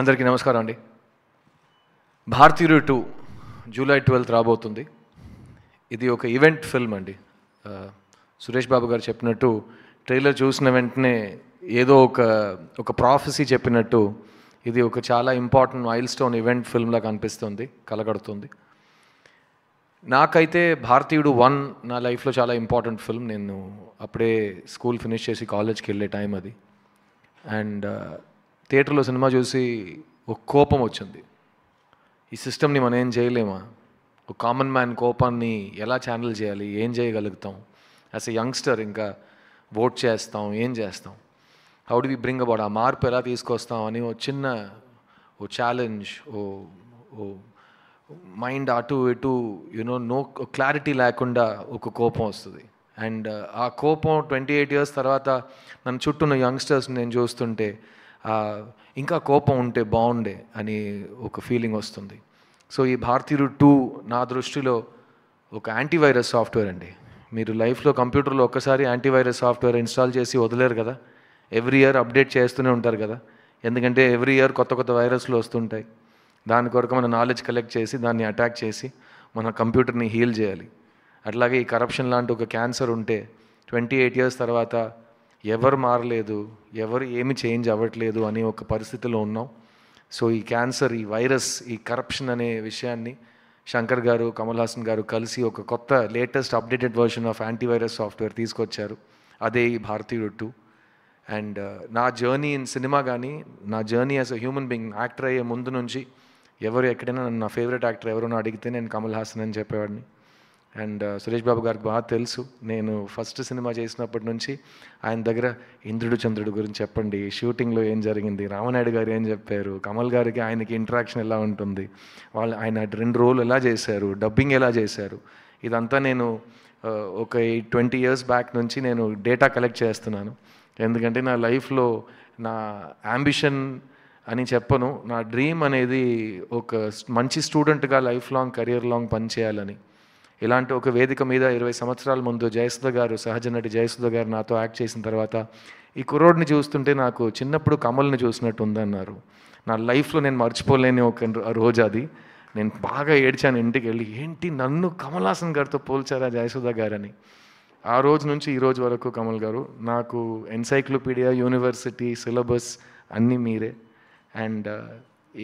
అందరికీ నమస్కారం అండి భారతీయుడు టూ జూలై ట్వెల్త్ రాబోతుంది ఇది ఒక ఈవెంట్ ఫిల్మ్ అండి సురేష్ బాబు గారు చెప్పినట్టు ట్రైలర్ చూసిన వెంటనే ఏదో ఒక ఒక ప్రాఫెసీ చెప్పినట్టు ఇది ఒక చాలా ఇంపార్టెంట్ మైల్ స్టోన్ ఈవెంట్ ఫిల్మ్లా కనిపిస్తుంది కలగడుతుంది నాకైతే భారతీయుడు వన్ నా లైఫ్లో చాలా ఇంపార్టెంట్ ఫిల్మ్ నేను అప్పుడే స్కూల్ ఫినిష్ చేసి కాలేజ్కి వెళ్ళే టైం అది అండ్ థియేటర్లో సినిమా చూసి ఒక కోపం వచ్చింది ఈ సిస్టమ్ని మనం ఏం చేయలేమా ఒక కామన్ మ్యాన్ కోపాన్ని ఎలా ఛానల్ చేయాలి ఏం చేయగలుగుతాం యాజ్ ఎ యంగ్స్టర్ ఇంకా ఓట్ చేస్తాం ఏం చేస్తాం how do we bring about ఆ మార్పు ఎలా తీసుకొస్తాం అని ఓ చిన్న ఓ ఛాలెంజ్ ఓ ఓ మైండ్ అటు ఇటు యునో నో క్లారిటీ లేకుండా ఒక కోపం వస్తుంది అండ్ ఆ కోపం ట్వంటీ ఎయిట్ ఇయర్స్ తర్వాత నన్ను చుట్టూ ఉన్న యంగ్స్టర్స్ నేను చూస్తుంటే ఇంకా కోపం ఉంటే బాగుండే అని ఒక ఫీలింగ్ వస్తుంది సో ఈ భారతీయుడు టూ నా దృష్టిలో ఒక యాంటీవైరస్ సాఫ్ట్వేర్ అండి మీరు లైఫ్లో కంప్యూటర్లో ఒక్కసారి యాంటీవైరస్ సాఫ్ట్వేర్ ఇన్స్టాల్ చేసి వదిలేరు కదా ఎవ్రీ ఇయర్ అప్డేట్ చేస్తూనే ఉంటారు కదా ఎందుకంటే ఎవ్రీ ఇయర్ కొత్త కొత్త వైరస్లు వస్తుంటాయి దాని కొరకు మన నాలెడ్జ్ కలెక్ట్ చేసి దాన్ని అటాక్ చేసి మన కంప్యూటర్ని హీల్ చేయాలి అట్లాగే ఈ కరప్షన్ లాంటి ఒక క్యాన్సర్ ఉంటే ట్వంటీ ఎయిట్ ఇయర్స్ తర్వాత ఎవరు మారలేదు ఎవరు ఏమి చేంజ్ అవ్వట్లేదు అనే ఒక పరిస్థితిలో ఉన్నాం సో ఈ క్యాన్సర్ ఈ వైరస్ ఈ కరప్షన్ అనే విషయాన్ని శంకర్ గారు కమల్ హాసన్ గారు కలిసి ఒక కొత్త latest updated version of antivirus software తీసుకొచ్చారు అదే ఈ భారతీయుడు టూ అండ్ uh, నా జర్నీ ఇన్ సినిమా కానీ నా journey as a human being actor అయ్యే ముందు నుంచి ఎవరు ఎక్కడైనా నా ఫేవరెట్ యాక్టర్ ఎవరైనా అడిగితే నేను కమల్ హాసన్ అని చెప్పేవాడిని అండ్ సురేష్ బాబు గారికి బాగా తెలుసు నేను ఫస్ట్ సినిమా చేసినప్పటి నుంచి ఆయన దగ్గర ఇంద్రుడు చంద్రుడు గురించి చెప్పండి షూటింగ్లో ఏం జరిగింది రామనాయుడు గారు ఏం చెప్పారు కమల్ గారికి ఆయనకి ఇంటరాక్షన్ ఎలా ఉంటుంది వాళ్ళు ఆయన రెండు రోల్ ఎలా చేశారు డబ్బింగ్ ఎలా చేశారు ఇదంతా నేను ఒక ట్వంటీ ఇయర్స్ బ్యాక్ నుంచి నేను డేటా కలెక్ట్ చేస్తున్నాను ఎందుకంటే నా లైఫ్లో నా అంబిషన్ అని చెప్పను నా డ్రీమ్ అనేది ఒక మంచి స్టూడెంట్గా లైఫ్ లాంగ్ కెరియర్ లాంగ్ పనిచేయాలని ఇలాంటి ఒక వేదిక మీద ఇరవై సంవత్సరాల ముందు జయసుధ గారు సహజ నటి జయసుధ గారు నాతో యాక్ట్ చేసిన తర్వాత ఈ కుర్రోడ్ని చూస్తుంటే నాకు చిన్నప్పుడు కమల్ని చూసినట్టు ఉందన్నారు నా లైఫ్లో నేను మర్చిపోలేని ఒక రోజు అది నేను బాగా ఏడ్చాను ఇంటికి వెళ్ళి ఏంటి నన్ను కమలాసన్ గారితో పోల్చారా జయసుధ గారని ఆ రోజు నుంచి ఈ రోజు వరకు కమల్ గారు నాకు ఎన్సైక్లోపీడియా యూనివర్సిటీ సిలబస్ అన్నీ మీరే అండ్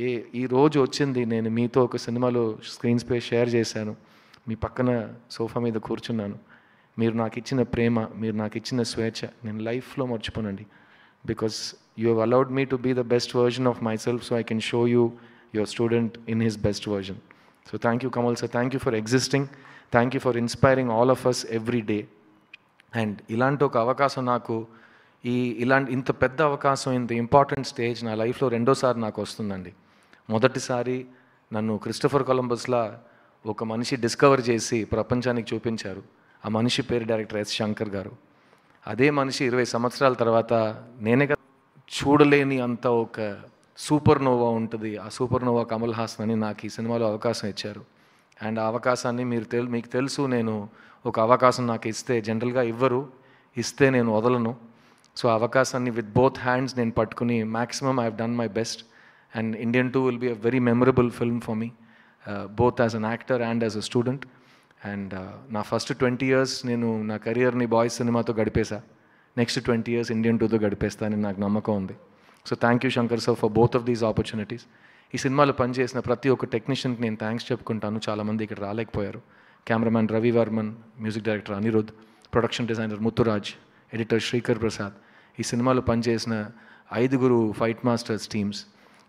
ఏ ఈ రోజు వచ్చింది నేను మీతో ఒక సినిమాలో స్క్రీన్ స్పేస్ షేర్ చేశాను మీ పక్కన సోఫా మీద కూర్చున్నాను మీరు నాకు ఇచ్చిన ప్రేమ మీరు నాకు ఇచ్చిన స్వేచ్ఛ నేను లైఫ్లో మర్చిపోనండి because you have allowed me to be the best version of myself so I can show you your student in his best version so thank you Kamal sir thank you for existing thank you for inspiring all of us every day and ఇలాంటి ఒక అవకాశం నాకు ఈ ఇలాంటి ఇంత పెద్ద అవకాశం ఇంత ఇంపార్టెంట్ స్టేజ్ నా లైఫ్లో రెండోసారి నాకు వస్తుందండి మొదటిసారి నన్ను క్రిస్టఫర్ కొలంబస్లా ఒక మనిషి డిస్కవర్ చేసి ప్రపంచానికి చూపించారు ఆ మనిషి పేరు డైరెక్టర్ ఎస్ శంకర్ గారు అదే మనిషి ఇరవై సంవత్సరాల తర్వాత నేనే చూడలేని అంత ఒక సూపర్ నోవా ఉంటుంది ఆ సూపర్ నోవా కమల్ హాసన్ అని నాకు ఈ సినిమాలో అవకాశం ఇచ్చారు అండ్ ఆ అవకాశాన్ని మీరు తెలు మీకు తెలుసు నేను ఒక అవకాశం నాకు ఇస్తే జనరల్గా ఇవ్వరు ఇస్తే నేను వదలను సో ఆ అవకాశాన్ని విత్ బోత్ హ్యాండ్స్ నేను పట్టుకుని maximum I have done my best and Indian two will be a very memorable film for me both as an actor and as a student and నా ఫస్ట్ ట్వంటీ ఇయర్స్ నేను నా కెరియర్ని Boys సినిమాతో గడిపేశా next twenty years Indian టూతో గడిపేస్తానని నాకు నమ్మకం ఉంది so thank you Shankar sir for both of these opportunities ఈ సినిమాలో పనిచేసిన ప్రతి ఒక్క టెక్నీషియన్కి నేను థ్యాంక్స్ చెప్పుకుంటాను చాలామంది ఇక్కడ రాలేకపోయారు cameraman Ravi Varman music director Anirudh production designer Muthuraj editor Sreekar Prasad ఈ సినిమాలో పనిచేసిన ఐదుగురు ఫైట్ మాస్టర్స్ టీమ్స్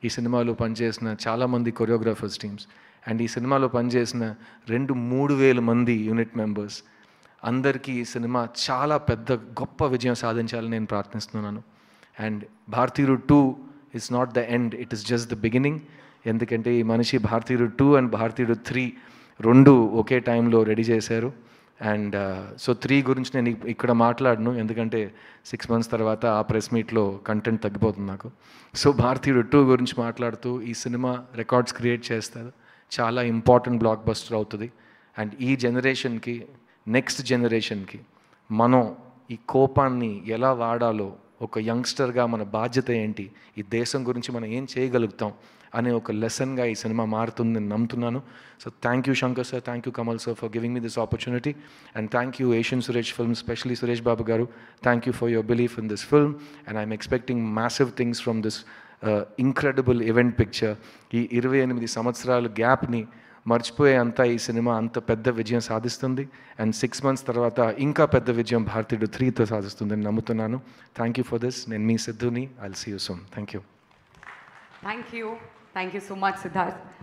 ఈ సినిమాలో పనిచేసిన చాలామంది కొరియోగ్రాఫర్స్ టీమ్స్ అండ్ ఈ సినిమాలో పనిచేసిన రెండు మూడు వేల మంది యూనిట్ మెంబర్స్ అందరికీ ఈ సినిమా చాలా పెద్ద గొప్ప విజయం సాధించాలని నేను ప్రార్థిస్తున్నాను and Bharateeyudu two it's not the end it is just the beginning ఎందుకంటే ఈ మనిషి భారతీయుడు టూ అండ్ భారతీయుడు త్రీ రెండు ఒకే టైంలో రెడీ చేశారు అండ్ సో uh, త్రీ గురించి నేను ఇక్కడ మాట్లాడను ఎందుకంటే సిక్స్ మంత్స్ తర్వాత ఆ ప్రెస్ మీట్లో కంటెంట్ తగ్గిపోతుంది నాకు సో భారతీయుడు టూ గురించి మాట్లాడుతూ ఈ సినిమా రికార్డ్స్ క్రియేట్ చేస్తారు చాలా ఇంపార్టెంట్ బ్లాక్ బస్టర్ అవుతుంది అండ్ ఈ జనరేషన్కి నెక్స్ట్ జనరేషన్కి మనం ఈ కోపాన్ని ఎలా వాడాలో ఒక యంగ్స్టర్గా మన బాధ్యత ఏంటి ఈ దేశం గురించి మనం ఏం చేయగలుగుతాం అనే ఒక లెసన్గా ఈ సినిమా మారుతుంది నేను నమ్ముతున్నాను so thank you Shankar sir thank you Kamal sir for giving me this opportunity and thank you Asian Suresh film specially Suresh Babu గారు thank you for your belief in this film and I'm expecting massive things from this incredible event picture ఈ ఇరవై ఎనిమిది సంవత్సరాల గ్యాప్ని మర్చిపోయే అంతా ఈ cinema అంత పెద్ద విజయం సాధిస్తుంది అండ్ సిక్స్ మంత్స్ తర్వాత ఇంకా పెద్ద విజయం భారతీయుడు త్రీతో అని నమ్ముతున్నాను థ్యాంక్ యూ ఫర్ దిస్ నేను మీ సిద్ధుని I'll see you some thank you thank you Thank you so much, Siddharth.